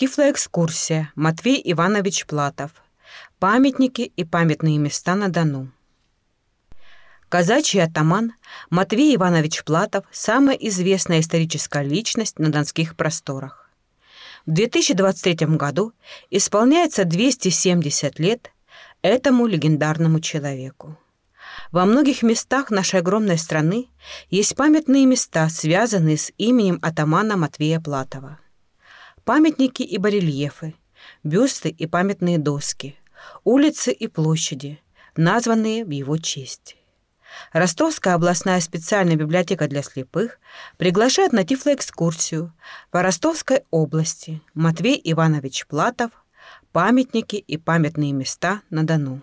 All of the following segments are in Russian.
Тифлоэкскурсия. Матвей Иванович Платов. Памятники и памятные места на Дону. Казачий атаман Матвей Иванович Платов – самая известная историческая личность на донских просторах. В 2023 году исполняется 270 лет этому легендарному человеку. Во многих местах нашей огромной страны есть памятные места, связанные с именем атамана Матвея Платова – Памятники и барельефы, бюсты и памятные доски, улицы и площади, названные в его честь. Ростовская областная специальная библиотека для слепых приглашает на тифлоэкскурсию по Ростовской области Матвей Иванович Платов «Памятники и памятные места на Дону».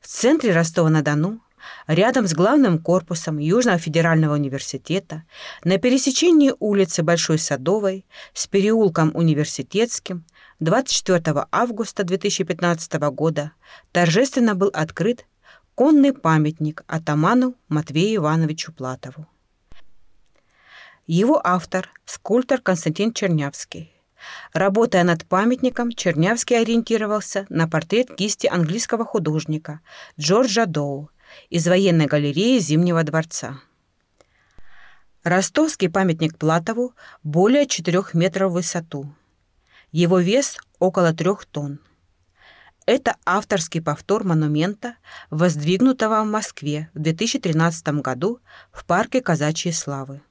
В центре Ростова-на-Дону рядом с главным корпусом Южного федерального университета, на пересечении улицы Большой Садовой с переулком Университетским 24 августа 2015 года торжественно был открыт конный памятник атаману Матвею Ивановичу Платову. Его автор – скульптор Константин Чернявский. Работая над памятником, Чернявский ориентировался на портрет кисти английского художника Джорджа Доу – из военной галереи Зимнего дворца. Ростовский памятник Платову более 4 метров в высоту. Его вес около 3 тонн. Это авторский повтор монумента, воздвигнутого в Москве в 2013 году в парке Казачьей славы.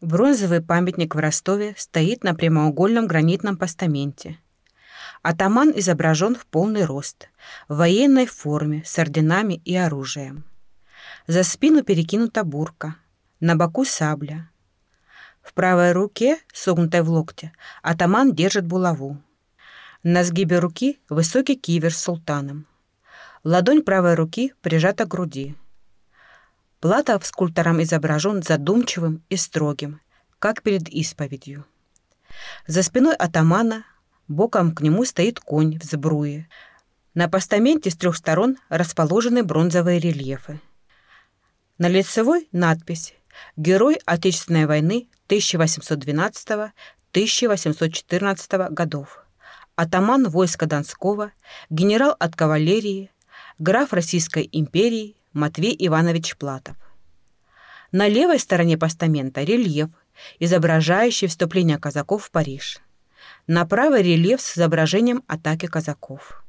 Бронзовый памятник в Ростове стоит на прямоугольном гранитном постаменте – Атаман изображен в полный рост, в военной форме, с орденами и оружием. За спину перекинута бурка, на боку сабля. В правой руке, согнутой в локте, атаман держит булаву. На сгибе руки высокий кивер с султаном. Ладонь правой руки прижата к груди. Платов скульптором изображен задумчивым и строгим, как перед исповедью. За спиной атамана Боком к нему стоит конь в сбруе. На постаменте с трех сторон расположены бронзовые рельефы. На лицевой надпись «Герой Отечественной войны 1812-1814 годов», атаман войска Донского, генерал от кавалерии, граф Российской империи Матвей Иванович Платов. На левой стороне постамента рельеф, изображающий вступление казаков в Париж. Направо рельеф с изображением атаки казаков.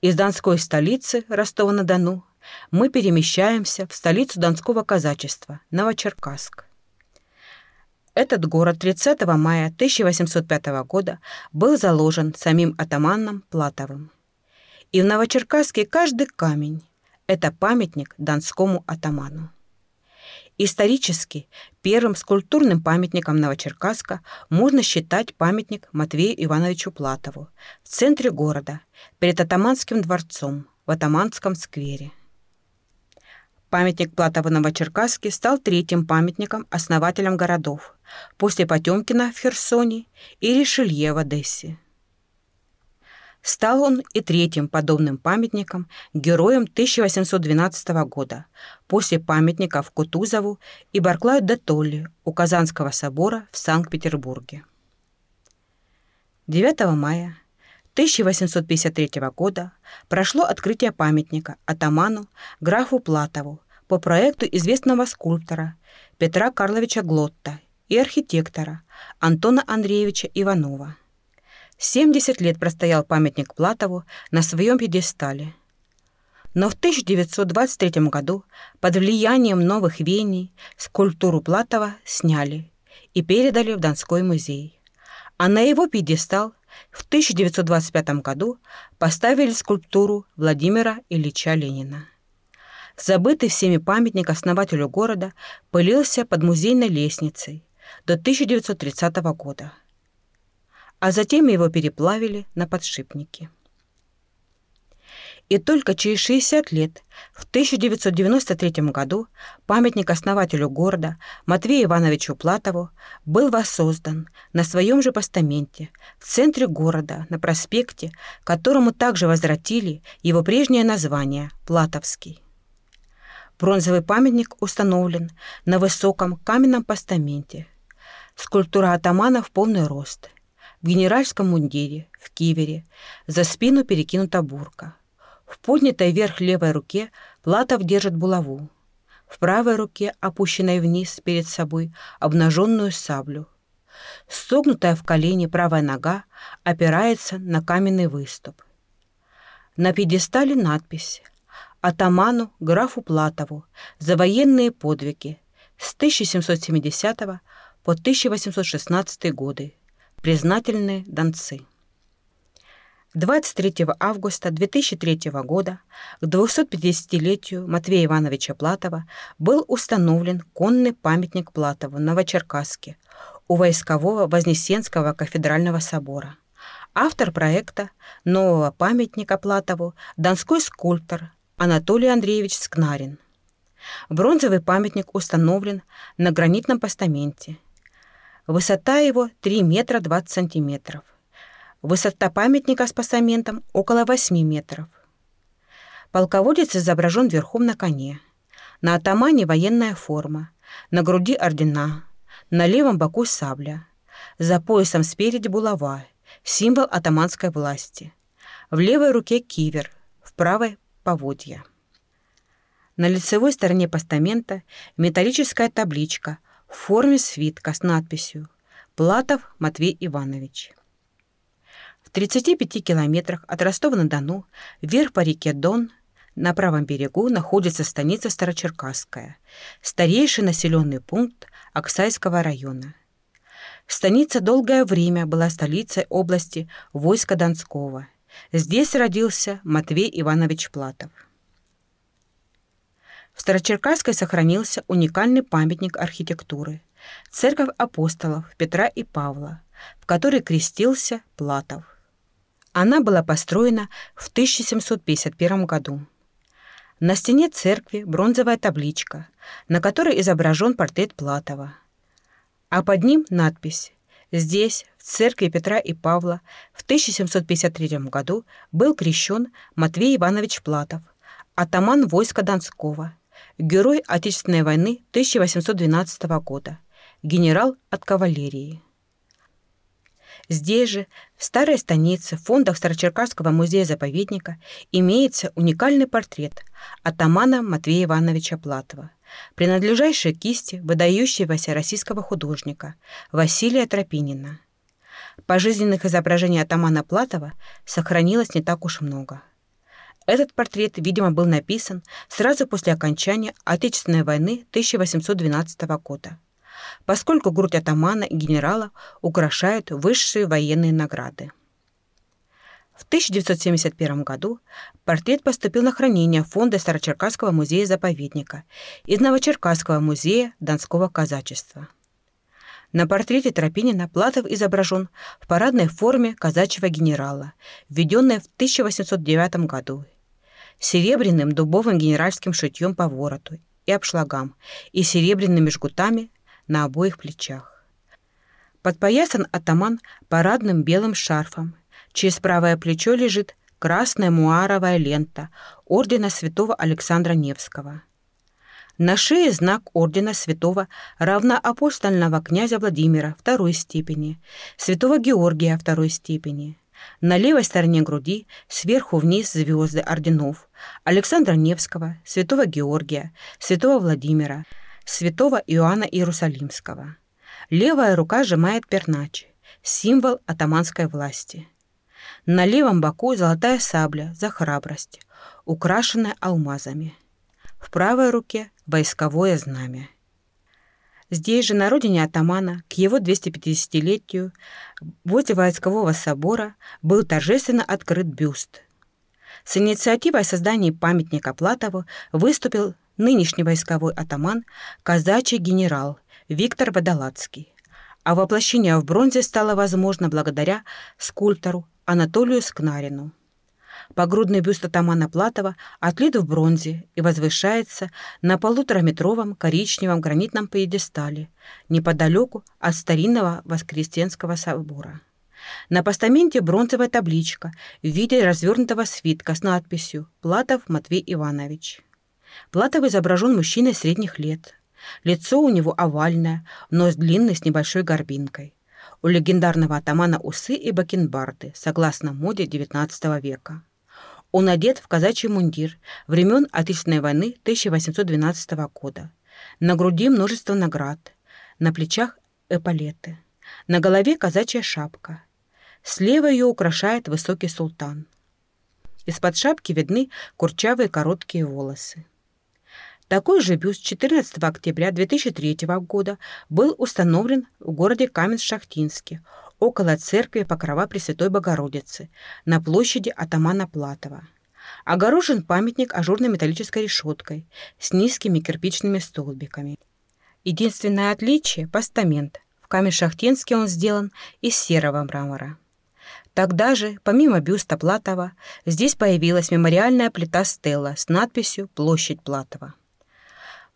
Из Донской столицы Ростова-на-Дону мы перемещаемся в столицу Донского казачества, Новочеркасск. Этот город 30 мая 1805 года был заложен самим атаманом Платовым. И в Новочеркасске каждый камень – это памятник донскому атаману. Исторически первым скульптурным памятником Новочеркасска можно считать памятник Матвею Ивановичу Платову в центре города, перед Атаманским дворцом, в Атаманском сквере. Памятник Платову Новочеркасске стал третьим памятником основателям городов после Потемкина в Херсоне и Ришелье в Одессе. Стал он и третьим подобным памятником, героем 1812 года, после памятников Кутузову и Барклаю де Толли у Казанского собора в Санкт-Петербурге. 9 мая 1853 года прошло открытие памятника атаману графу Платову по проекту известного скульптора Петра Карловича Глотта и архитектора Антона Андреевича Иванова – 70 лет простоял памятник Платову на своем пьедестале. Но в 1923 году под влиянием новых веяний скульптуру Платова сняли и передали в Донской музей. А на его пьедестал в 1925 году поставили скульптуру Владимира Ильича Ленина. Забытый всеми памятник основателю города пылился под музейной лестницей до 1930 года а затем его переплавили на подшипники. И только через 60 лет, в 1993 году, памятник основателю города Матвею Ивановичу Платову был воссоздан на своем же постаменте в центре города на проспекте, которому также возвратили его прежнее название «Платовский». Бронзовый памятник установлен на высоком каменном постаменте. Скульптура атамана в полный рост – в генеральском мундире, в кивере, за спину перекинута бурка. В поднятой вверх левой руке Платов держит булаву. В правой руке, опущенной вниз перед собой, обнаженную саблю. Согнутая в колени правая нога опирается на каменный выступ. На пьедестале надпись «Атаману графу Платову за военные подвиги с 1770 по 1816 годы». Признательные донцы. 23 августа 2003 года к 250-летию Матвея Ивановича Платова был установлен конный памятник Платову в Новочеркасске у войскового Вознесенского кафедрального собора. Автор проекта нового памятника Платову – донской скульптор Анатолий Андреевич Скнарин. Бронзовый памятник установлен на гранитном постаменте – Высота его 3 метра 20 сантиметров. Высота памятника с постаментом около 8 метров. Полководец изображен верхом на коне. На атамане военная форма, на груди ордена, на левом боку сабля. За поясом спереди булава, символ атаманской власти. В левой руке кивер, в правой — поводья. На лицевой стороне постамента металлическая табличка — в форме свитка с надписью «Платов Матвей Иванович». В 35 километрах от Ростова-на-Дону, вверх по реке Дон, на правом берегу находится станица Старочеркасская, старейший населенный пункт Оксайского района. Станица долгое время была столицей области войска Донского. Здесь родился Матвей Иванович Платов. В Старочеркасской сохранился уникальный памятник архитектуры – церковь апостолов Петра и Павла, в которой крестился Платов. Она была построена в 1751 году. На стене церкви бронзовая табличка, на которой изображен портрет Платова. А под ним надпись «Здесь, в церкви Петра и Павла, в 1753 году был крещен Матвей Иванович Платов, атаман войска Донского – герой Отечественной войны 1812 года, генерал от кавалерии. Здесь же, в старой станице, в фондах Старочеркасского музея-заповедника, имеется уникальный портрет атамана Матвея Ивановича Платова, принадлежащий кисти выдающегося российского художника Василия Тропинина. Пожизненных изображений атамана Платова сохранилось не так уж много – этот портрет, видимо, был написан сразу после окончания Отечественной войны 1812 года, поскольку грудь атамана и генерала украшают высшие военные награды. В 1971 году портрет поступил на хранение фонда Старочеркасского музея-заповедника из Новочеркасского музея Донского казачества. На портрете Тропинина Платов изображен в парадной форме казачьего генерала, введенной в 1809 году серебряным дубовым генеральским шитьем по вороту и обшлагам и серебряными жгутами на обоих плечах. Подпоясан атаман парадным белым шарфом. Через правое плечо лежит красная муаровая лента ордена святого Александра Невского. На шее знак ордена святого равноапостольного князя Владимира второй степени, святого Георгия второй степени, на левой стороне груди сверху вниз звезды орденов Александра Невского, святого Георгия, святого Владимира, святого Иоанна Иерусалимского. Левая рука сжимает пернач, символ атаманской власти. На левом боку золотая сабля за храбрость, украшенная алмазами. В правой руке войсковое знамя. Здесь же, на родине атамана, к его 250-летию, возле Войскового собора был торжественно открыт бюст. С инициативой о создании памятника Платову выступил нынешний войсковой атаман, казачий генерал Виктор Водолацкий. А воплощение в бронзе стало возможно благодаря скульптору Анатолию Скнарину погрудный бюст атамана Платова отлит в бронзе и возвышается на полутораметровом коричневом гранитном пьедестале неподалеку от старинного Воскресенского собора. На постаменте бронзовая табличка в виде развернутого свитка с надписью «Платов Матвей Иванович». Платов изображен мужчиной средних лет. Лицо у него овальное, нос длинный с небольшой горбинкой. У легендарного атамана усы и бакенбарды, согласно моде XIX века. Он одет в казачий мундир времен Отечественной войны 1812 года. На груди множество наград, на плечах эполеты, на голове казачья шапка. Слева ее украшает высокий султан. Из-под шапки видны курчавые короткие волосы. Такой же бюст 14 октября 2003 года был установлен в городе Каменск-Шахтинске около церкви Покрова Пресвятой Богородицы, на площади Атамана Платова. Огорожен памятник ажурной металлической решеткой с низкими кирпичными столбиками. Единственное отличие – постамент. В камень Шахтинский он сделан из серого мрамора. Тогда же, помимо бюста Платова, здесь появилась мемориальная плита Стелла с надписью «Площадь Платова».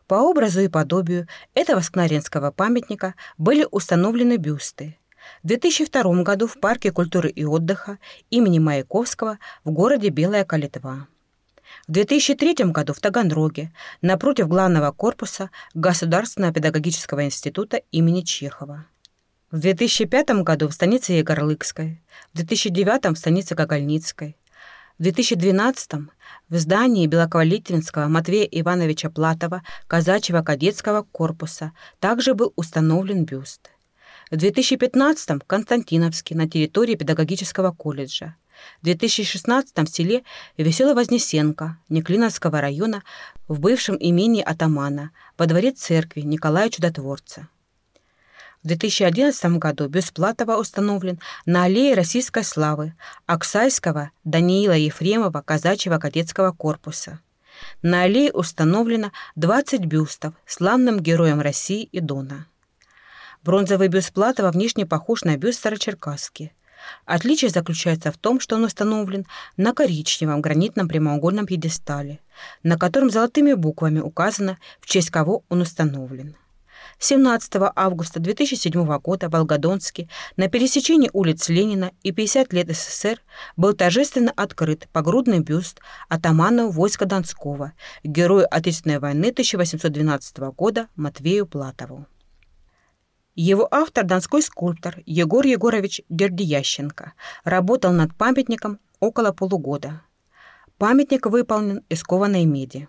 По образу и подобию этого скнаренского памятника были установлены бюсты в 2002 году в Парке культуры и отдыха имени Маяковского в городе Белая Калитва. В 2003 году в Таганроге, напротив главного корпуса Государственного педагогического института имени Чехова. В 2005 году в станице Егорлыкской, в 2009 в станице Гогольницкой, в 2012 в здании Белоквалитинского Матвея Ивановича Платова казачьего кадетского корпуса также был установлен бюст. В 2015-м в Константиновске на территории педагогического колледжа. В 2016-м в селе Весело-Вознесенко Неклиновского района в бывшем имении атамана во дворе церкви Николая Чудотворца. В 2011 году Бесплатова установлен на аллее Российской славы Оксайского Даниила Ефремова казачьего кадетского корпуса. На аллее установлено 20 бюстов славным героям России и Дона. Бронзовый бюст Платова внешне похож на бюст Старочеркасски. Отличие заключается в том, что он установлен на коричневом гранитном прямоугольном пьедестале, на котором золотыми буквами указано, в честь кого он установлен. 17 августа 2007 года в Волгодонске на пересечении улиц Ленина и 50 лет СССР был торжественно открыт погрудный бюст атамана войска Донского, героя Отечественной войны 1812 года Матвею Платову. Его автор – донской скульптор Егор Егорович Дердиященко. Работал над памятником около полугода. Памятник выполнен из кованой меди.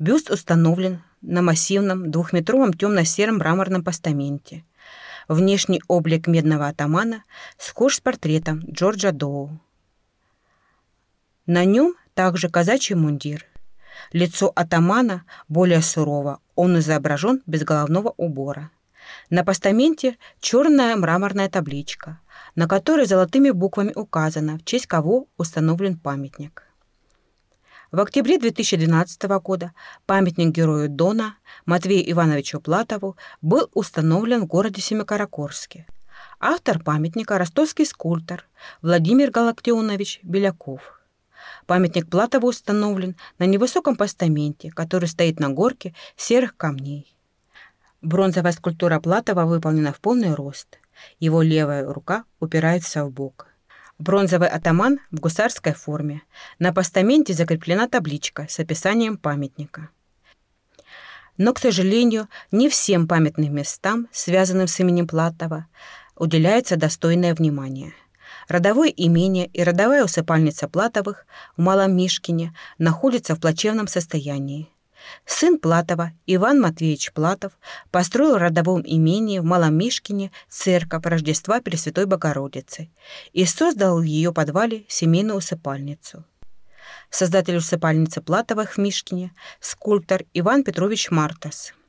Бюст установлен на массивном двухметровом темно-сером мраморном постаменте. Внешний облик медного атамана схож с портретом Джорджа Доу. На нем также казачий мундир. Лицо атамана более сурово, он изображен без головного убора. На постаменте черная мраморная табличка, на которой золотыми буквами указано, в честь кого установлен памятник. В октябре 2012 года памятник герою Дона Матвею Ивановичу Платову был установлен в городе Семикаракорске. Автор памятника – ростовский скульптор Владимир Галактионович Беляков. Памятник Платову установлен на невысоком постаменте, который стоит на горке серых камней. Бронзовая скульптура Платова выполнена в полный рост. Его левая рука упирается в бок. Бронзовый атаман в гусарской форме. На постаменте закреплена табличка с описанием памятника. Но, к сожалению, не всем памятным местам, связанным с именем Платова, уделяется достойное внимание. Родовое имение и родовая усыпальница Платовых в Малом Мишкине находятся в плачевном состоянии. Сын Платова, Иван Матвеевич Платов, построил в родовом имении в Малом Мишкине церковь Рождества Пресвятой Богородицы и создал в ее подвале семейную усыпальницу. Создатель усыпальницы Платовых в Мишкине – скульптор Иван Петрович Мартас –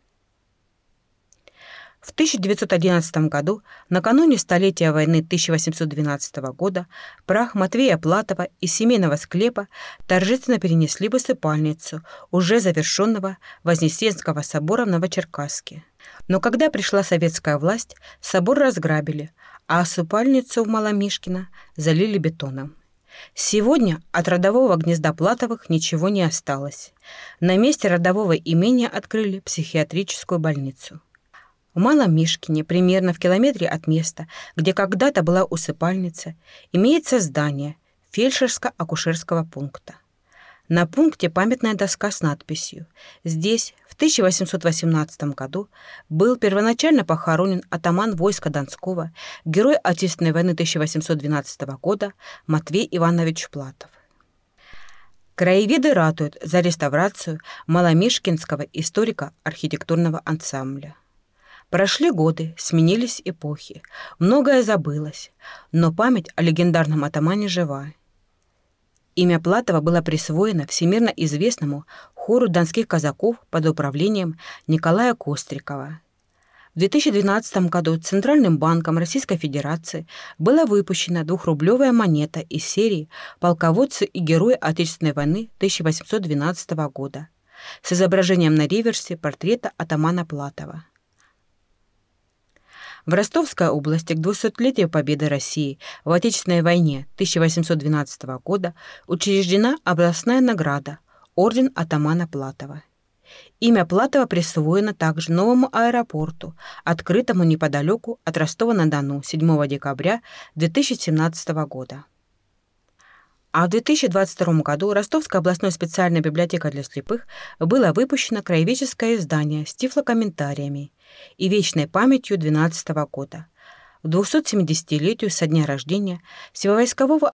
в 1911 году, накануне столетия войны 1812 года, прах Матвея Платова из семейного склепа торжественно перенесли в усыпальницу уже завершенного Вознесенского собора в Новочеркасске. Но когда пришла советская власть, собор разграбили, а усыпальницу в Маломишкино залили бетоном. Сегодня от родового гнезда Платовых ничего не осталось. На месте родового имения открыли психиатрическую больницу в Малом Мишкине, примерно в километре от места, где когда-то была усыпальница, имеется здание фельдшерско-акушерского пункта. На пункте памятная доска с надписью «Здесь в 1818 году был первоначально похоронен атаман войска Донского, герой Отечественной войны 1812 года Матвей Иванович Платов». Краеведы ратуют за реставрацию Маломишкинского историко-архитектурного ансамбля. Прошли годы, сменились эпохи. Многое забылось, но память о легендарном атамане жива. Имя Платова было присвоено всемирно известному хору донских казаков под управлением Николая Кострикова. В 2012 году Центральным банком Российской Федерации была выпущена двухрублевая монета из серии «Полководцы и герои Отечественной войны 1812 года» с изображением на реверсе портрета атамана Платова. В Ростовской области к 200-летию победы России в Отечественной войне 1812 года учреждена областная награда Орден Атамана Платова. Имя Платова присвоено также новому аэропорту, открытому неподалеку от Ростова-на-Дону 7 декабря 2017 года. А в 2022 году Ростовская областная специальная библиотека для слепых было выпущено краеведческое издание с тифлокомментариями и вечной памятью 2012 года – в 270-летию со дня рождения всевойскового